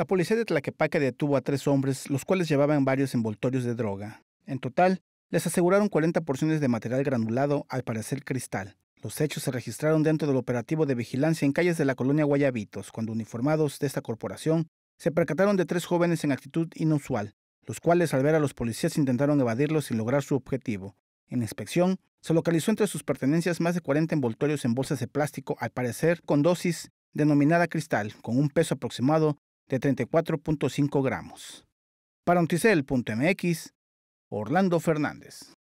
La policía de Tlaquepaque detuvo a tres hombres, los cuales llevaban varios envoltorios de droga. En total, les aseguraron 40 porciones de material granulado, al parecer cristal. Los hechos se registraron dentro del operativo de vigilancia en calles de la colonia Guayabitos, cuando uniformados de esta corporación se percataron de tres jóvenes en actitud inusual, los cuales al ver a los policías intentaron evadirlos sin lograr su objetivo. En inspección, se localizó entre sus pertenencias más de 40 envoltorios en bolsas de plástico, al parecer con dosis denominada cristal, con un peso aproximado de 34.5 gramos. Para mx, Orlando Fernández.